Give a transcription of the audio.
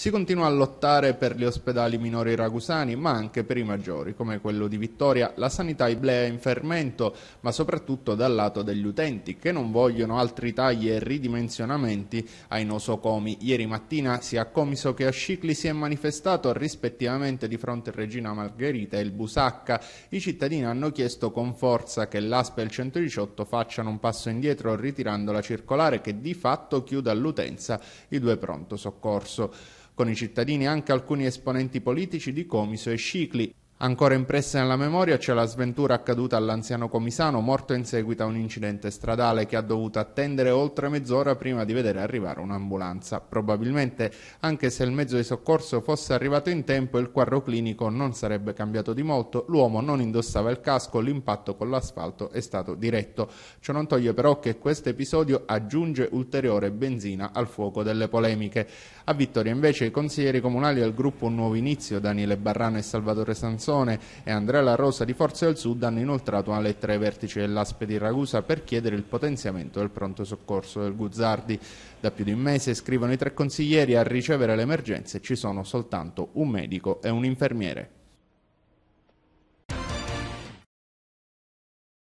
Si continua a lottare per gli ospedali minori ragusani, ma anche per i maggiori, come quello di Vittoria. La sanità iblea è in fermento, ma soprattutto dal lato degli utenti, che non vogliono altri tagli e ridimensionamenti ai nosocomi. Ieri mattina sia a Comiso che a Scicli si è manifestato rispettivamente di fronte a Regina Margherita e il Busacca. I cittadini hanno chiesto con forza che l'ASPA e il 118 facciano un passo indietro ritirando la circolare che di fatto chiude all'utenza i due pronto soccorso con i cittadini anche alcuni esponenti politici di Comiso e Scicli, Ancora impressa nella memoria c'è la sventura accaduta all'anziano comisano morto in seguito a un incidente stradale che ha dovuto attendere oltre mezz'ora prima di vedere arrivare un'ambulanza. Probabilmente, anche se il mezzo di soccorso fosse arrivato in tempo, il quadro clinico non sarebbe cambiato di molto, l'uomo non indossava il casco, l'impatto con l'asfalto è stato diretto. Ciò non toglie però che questo episodio aggiunge ulteriore benzina al fuoco delle polemiche. A Vittoria invece i consiglieri comunali del gruppo Un Nuovo Inizio, Daniele Barrano e Salvatore Sansoni, Sansone e Andrea La Rosa di Forza del Sud hanno inoltrato una lettera ai vertici dell'Aspe di Ragusa per chiedere il potenziamento del pronto soccorso del Guzzardi. Da più di un mese, scrivono i tre consiglieri, a ricevere le emergenze ci sono soltanto un medico e un infermiere.